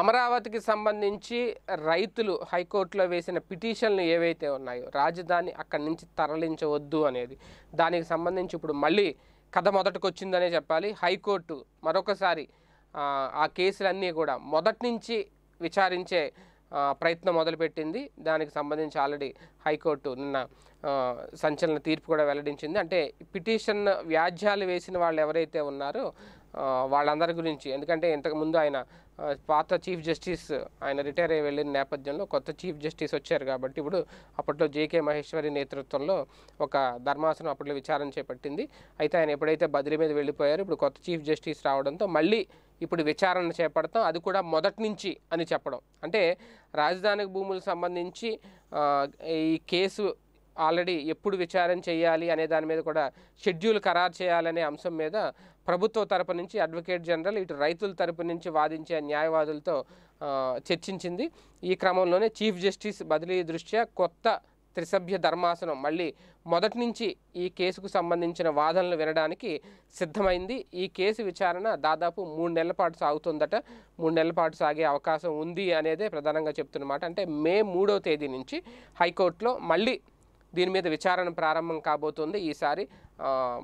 అమరావతికి సంబంధించి రైతులు హైకోర్టులో వేసిన పిటిషన్లు ఏవైతే ఉన్నాయో రాజధాని అక్కడి నుంచి తరలించవద్దు అనేది దానికి సంబంధించి ఇప్పుడు మళ్ళీ కథ మొదటికి వచ్చిందనే చెప్పాలి హైకోర్టు మరొకసారి ఆ కేసులన్నీ కూడా మొదటి నుంచి విచారించే ప్రయత్నం మొదలుపెట్టింది దానికి సంబంధించి ఆల్రెడీ హైకోర్టు నిన్న సంచలన తీర్పు కూడా వెల్లడించింది అంటే పిటిషన్ వ్యాజ్యాలు వేసిన వాళ్ళు ఎవరైతే ఉన్నారో వాళ్ళందరి గురించి ఎందుకంటే ఇంతకుముందు ఆయన పాత చీఫ్ జస్టిస్ ఆయన రిటైర్ అయ్యి వెళ్ళిన నేపథ్యంలో కొత్త చీఫ్ జస్టిస్ వచ్చారు కాబట్టి ఇప్పుడు అప్పట్లో జేకే మహేశ్వరి నేతృత్వంలో ఒక ధర్మాసనం అప్పట్లో విచారణ చేపట్టింది అయితే ఆయన ఎప్పుడైతే బదిలీ మీద వెళ్ళిపోయారు ఇప్పుడు కొత్త చీఫ్ జస్టిస్ రావడంతో మళ్ళీ ఇప్పుడు విచారణ చేపడతాం అది కూడా మొదటి నుంచి అని చెప్పడం అంటే రాజధానికి భూములకు సంబంధించి ఈ కేసు ఆల్రెడీ ఎప్పుడు విచారణ చేయాలి అనే దాని మీద కూడా షెడ్యూల్ ఖరారు చేయాలనే అంశం మీద ప్రభుత్వ తరపు నుంచి అడ్వకేట్ జనరల్ ఇటు రైతుల తరపు నుంచి వాదించే న్యాయవాదులతో చర్చించింది ఈ క్రమంలోనే చీఫ్ జస్టిస్ బదిలీ దృష్ట్యా కొత్త త్రిసభ్య ధర్మాసనం మళ్ళీ మొదటి నుంచి ఈ కేసుకు సంబంధించిన వాదనలు వినడానికి సిద్ధమైంది ఈ కేసు విచారణ దాదాపు మూడు నెలల పాటు సాగుతుందట మూడు నెలల పాటు సాగే అవకాశం ఉంది అనేదే ప్రధానంగా చెప్తున్నమాట అంటే మే మూడో తేదీ నుంచి హైకోర్టులో మళ్ళీ దీని మీద విచారణ ప్రారంభం కాబోతుంది ఈసారి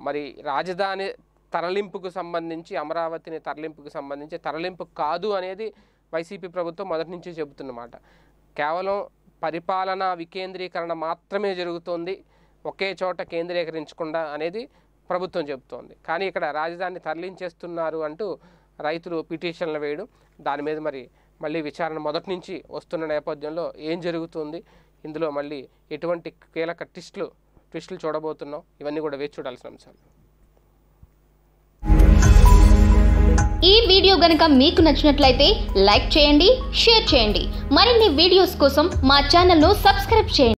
మరి రాజధాని తరలింపుకు సంబంధించి అమరావతిని తరలింపుకు సంబంధించి తరలింపు కాదు అనేది వైసీపీ ప్రభుత్వం మొదటి నుంచి చెబుతున్నమాట కేవలం పరిపాలన వికేంద్రీకరణ మాత్రమే జరుగుతోంది ఒకే చోట కేంద్రీకరించకుండా అనేది ప్రభుత్వం చెబుతోంది కానీ ఇక్కడ రాజధాని తరలించేస్తున్నారు అంటూ రైతులు పిటిషన్లు వేయడం దాని మీద మరి మళ్ళీ విచారణ మొదటి నుంచి వస్తున్న నేపథ్యంలో ఏం జరుగుతుంది ఇందులో మళ్ళీ ఎటువంటి కీలక టిస్టులు ట్విస్టులు చూడబోతున్నాం ఇవన్నీ కూడా వేచి చూడాల్సిన అంశాలు ఈ వీడియో గనక మీకు నచ్చినట్లయితే లైక్ చేయండి షేర్ చేయండి మరిన్ని వీడియోస్ కోసం మా ఛానల్ను సబ్స్క్రైబ్ చేయండి